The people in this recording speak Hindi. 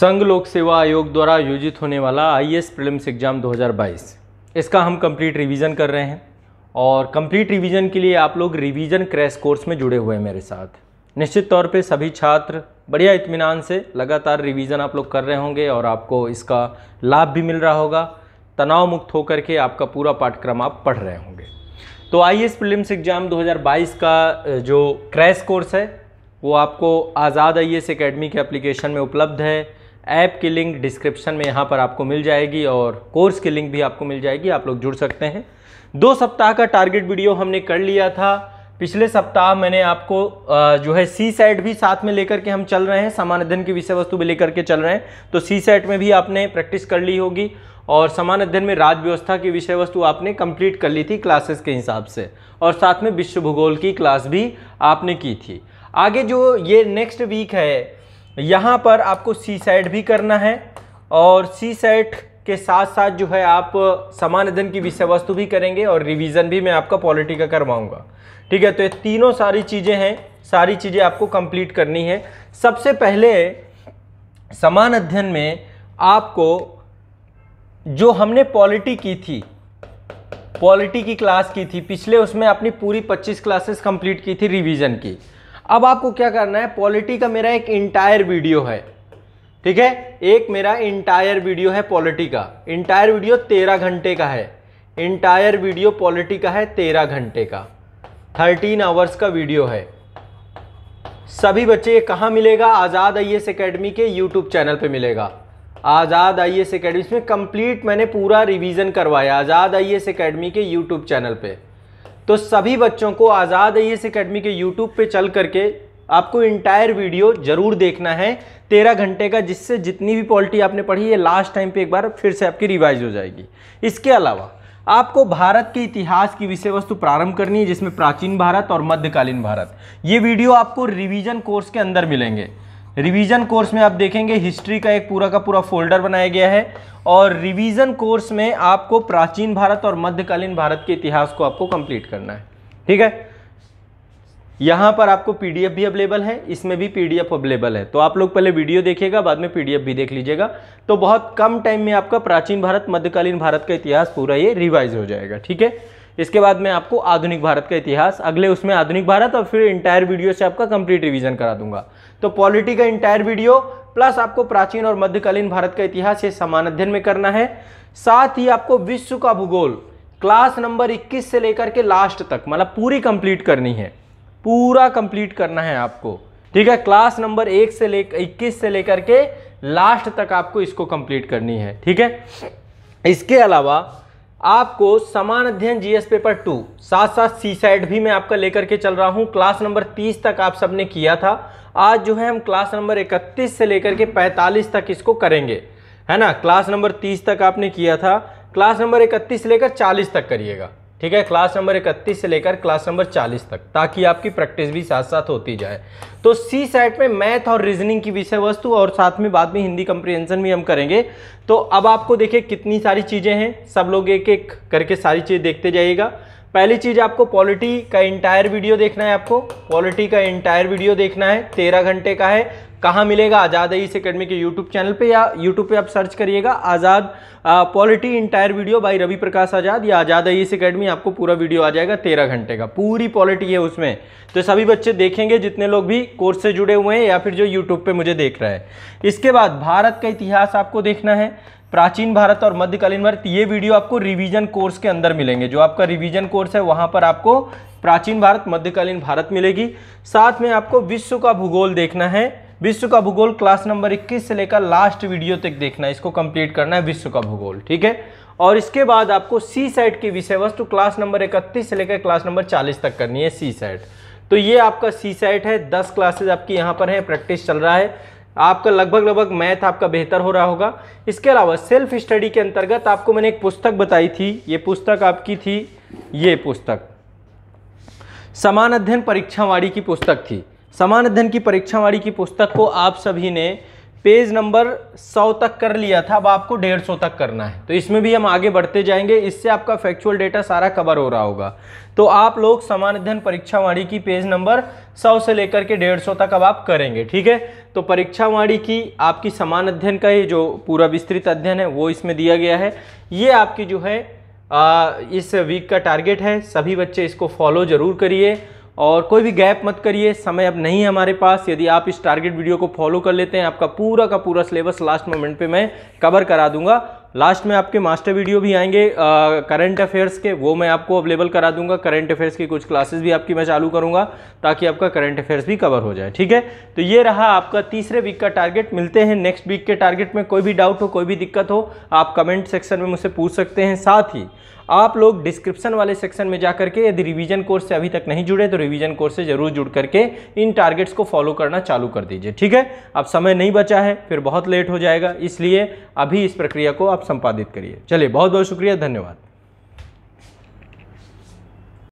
संघ लोक सेवा आयोग द्वारा आयोजित होने वाला आई एस प्रिलिम्स एग्ज़ाम 2022 इसका हम कंप्लीट रिवीजन कर रहे हैं और कंप्लीट रिवीजन के लिए आप लोग रिवीजन क्रैश कोर्स में जुड़े हुए हैं मेरे साथ निश्चित तौर पे सभी छात्र बढ़िया इतमान से लगातार रिवीजन आप लोग कर रहे होंगे और आपको इसका लाभ भी मिल रहा होगा तनाव मुक्त होकर के आपका पूरा पाठ्यक्रम आप पढ़ रहे होंगे तो आई एस प्रिलिम्स एग्ज़ाम 2022 का जो क्रैश कोर्स है वो आपको आज़ाद आई एस अकेडमी के एप्लीकेशन में उपलब्ध है ऐप की लिंक डिस्क्रिप्शन में यहाँ पर आपको मिल जाएगी और कोर्स की लिंक भी आपको मिल जाएगी आप लोग जुड़ सकते हैं दो सप्ताह का टारगेट वीडियो हमने कर लिया था पिछले सप्ताह मैंने आपको जो है सी सेट भी साथ में लेकर के हम चल रहे हैं सामान्य अध्ययन की विषय वस्तु भी लेकर के चल रहे हैं तो सी सेट में भी आपने प्रैक्टिस कर ली होगी और सामान्य अध्ययन में राज्य व्यवस्था की विषय वस्तु आपने कंप्लीट कर ली थी क्लासेस के हिसाब से और साथ में विश्व भूगोल की क्लास भी आपने की थी आगे जो ये नेक्स्ट वीक है यहाँ पर आपको सी सेट भी करना है और सी सेट के साथ साथ जो है आप समान अध्ययन की विषय वस्तु भी करेंगे और रिवीजन भी मैं आपका पॉलिटी का करवाऊंगा ठीक है तो ये तीनों सारी चीज़ें हैं सारी चीज़ें आपको कंप्लीट करनी है सबसे पहले समान अध्ययन में आपको जो हमने पॉलिटी की थी पॉलिटी की क्लास की थी पिछले उसमें अपनी पूरी 25 क्लासेस कंप्लीट की थी रिवीजन की अब आपको क्या करना है पॉलिटी का मेरा एक इंटायर वीडियो है ठीक है एक मेरा इंटायर वीडियो है पॉलिटी का इंटायर वीडियो तेरह घंटे का है इंटायर वीडियो पॉलिटी का है तेरह घंटे का थर्टीन आवर्स का वीडियो है सभी बच्चे ये कहाँ मिलेगा आज़ाद आई एस अकेडमी के यूट्यूब चैनल पे मिलेगा आज़ाद आई एस अकेडमी इसमें कंप्लीट मैंने पूरा रिवीजन करवाया आज़ाद आई एस अकेडमी के यूट्यूब चैनल पे तो सभी बच्चों को आज़ाद आई एस अकेडमी के यूट्यूब पे चल करके आपको इंटायर वीडियो जरूर देखना है तेरह घंटे का जिससे जितनी भी पॉलिटी आपने पढ़ी है लास्ट टाइम पे एक बार फिर से आपकी रिवाइज हो जाएगी इसके अलावा आपको भारत के इतिहास की विषय वस्तु प्रारंभ करनी है जिसमें प्राचीन भारत और मध्यकालीन भारत ये वीडियो आपको रिवीजन कोर्स के अंदर मिलेंगे रिवीजन कोर्स में आप देखेंगे हिस्ट्री का एक पूरा का पूरा फोल्डर बनाया गया है और रिवीजन कोर्स में आपको प्राचीन भारत और मध्यकालीन भारत के इतिहास को आपको कंप्लीट करना है ठीक है यहाँ पर आपको पीडीएफ भी अवेलेबल है इसमें भी पीडीएफ अवेलेबल है तो आप लोग पहले वीडियो देखिएगा बाद में पीडीएफ भी देख लीजिएगा तो बहुत कम टाइम में आपका प्राचीन भारत मध्यकालीन भारत का इतिहास पूरा ये रिवाइज हो जाएगा ठीक है इसके बाद मैं आपको आधुनिक भारत का इतिहास अगले उसमें आधुनिक भारत और फिर इंटायर वीडियो से आपका कंप्लीट रिवीजन करा दूंगा तो पॉलिटी का इंटायर वीडियो प्लस आपको प्राचीन और मध्यकालीन भारत का इतिहास ये समान अध्ययन में करना है साथ ही आपको विश्व का भूगोल क्लास नंबर इक्कीस से लेकर के लास्ट तक मतलब पूरी कंप्लीट करनी है पूरा कंप्लीट करना है आपको ठीक है क्लास नंबर एक से ले इक्कीस से लेकर के लास्ट तक आपको इसको कंप्लीट करनी है ठीक है इसके अलावा आपको समान अध्ययन जीएस पेपर टू साथ साथ सी साइड भी मैं आपका लेकर के चल रहा हूँ क्लास नंबर तीस तक आप सबने किया था आज जो है हम क्लास नंबर इकतीस से लेकर के पैंतालीस तक इसको करेंगे है ना क्लास नंबर तीस तक आपने किया था क्लास नंबर इकतीस से लेकर चालीस तक करिएगा ठीक है क्लास नंबर इकतीस से लेकर क्लास नंबर चालीस तक ताकि आपकी प्रैक्टिस भी साथ साथ होती जाए तो सी सेट में मैथ और रीजनिंग की विषय वस्तु और साथ में बाद में हिंदी कंप्रिहेंशन भी हम करेंगे तो अब आपको देखिए कितनी सारी चीज़ें हैं सब लोग एक एक करके सारी चीज़ देखते जाइएगा पहली चीज़ आपको पॉलिटी का इंटायर वीडियो देखना है आपको पॉलिटी का इंटायर वीडियो देखना है तेरह घंटे का है कहाँ मिलेगा आज़ाद आई अकेडमी के यूट्यूब चैनल पे या यूट्यूब पे आप सर्च करिएगा Azad polity entire video by Ravi Prakash Azad या आज़ाद आई अकेडमी आपको पूरा वीडियो आ जाएगा तेरह घंटे का पूरी पॉलिटी है उसमें तो सभी बच्चे देखेंगे जितने लोग भी कोर्स से जुड़े हुए हैं या फिर जो यूट्यूब पर मुझे देख रहा है इसके बाद भारत का इतिहास आपको देखना है प्राचीन भारत और मध्यकालीन भारत ये वीडियो आपको रिवीजन कोर्स के अंदर मिलेंगे जो आपका रिवीजन कोर्स है वहाँ पर आपको प्राचीन भारत मध्यकालीन भारत मिलेगी साथ में आपको विश्व का भूगोल देखना है विश्व का भूगोल क्लास नंबर 21 से लेकर लास्ट वीडियो तक देखना है इसको कंप्लीट करना है विश्व का भूगोल ठीक है और इसके बाद आपको सी सेट की विषय वस्तु क्लास नंबर 31 से लेकर क्लास नंबर 40 तक करनी है सी सेट तो ये आपका सी सेट है 10 क्लासेज आपकी यहाँ पर है प्रैक्टिस चल रहा है आपका लगभग लगभग मैथ आपका बेहतर हो रहा होगा इसके अलावा सेल्फ स्टडी के अंतर्गत आपको मैंने एक पुस्तक बताई थी ये पुस्तक आपकी थी ये पुस्तक समान अध्ययन परीक्षावाड़ी की पुस्तक थी समान अध्ययन की परीक्षा वाली की पुस्तक को आप सभी ने पेज नंबर 100 तक कर लिया था अब आपको 150 तक करना है तो इसमें भी हम आगे बढ़ते जाएंगे इससे आपका फैक्चुअल डेटा सारा कवर हो रहा होगा तो आप लोग समान अध्ययन परीक्षा वाणी की पेज नंबर 100 से लेकर के 150 तक अब आप करेंगे ठीक है तो परीक्षा वाणी की आपकी समान अध्ययन का ये जो पूरा विस्तृत अध्ययन है वो इसमें दिया गया है ये आपकी जो है आ, इस वीक का टारगेट है सभी बच्चे इसको फॉलो ज़रूर करिए और कोई भी गैप मत करिए समय अब नहीं है हमारे पास यदि आप इस टारगेट वीडियो को फॉलो कर लेते हैं आपका पूरा का पूरा सिलेबस लास्ट मोमेंट पे मैं कवर करा दूंगा लास्ट में आपके मास्टर वीडियो भी आएंगे करंट अफेयर्स के वो मैं आपको अवेलेबल करा दूंगा करंट अफेयर्स की कुछ क्लासेस भी आपकी मैं चालू करूंगा ताकि आपका करंट अफेयर्स भी कवर हो जाए ठीक है तो ये रहा आपका तीसरे वीक का टारगेट मिलते हैं नेक्स्ट वीक के टारगेट में कोई भी डाउट हो कोई भी दिक्कत हो आप कमेंट सेक्शन में मुझसे पूछ सकते हैं साथ ही आप लोग डिस्क्रिप्शन वाले सेक्शन में जा करके यदि रिवीजन कोर्स से अभी तक नहीं जुड़े तो रिवीजन कोर्स से जरूर जुड़ करके इन टारगेट्स को फॉलो करना चालू कर दीजिए ठीक है अब समय नहीं बचा है फिर बहुत लेट हो जाएगा इसलिए अभी इस प्रक्रिया को आप संपादित करिए चलिए बहुत बहुत शुक्रिया धन्यवाद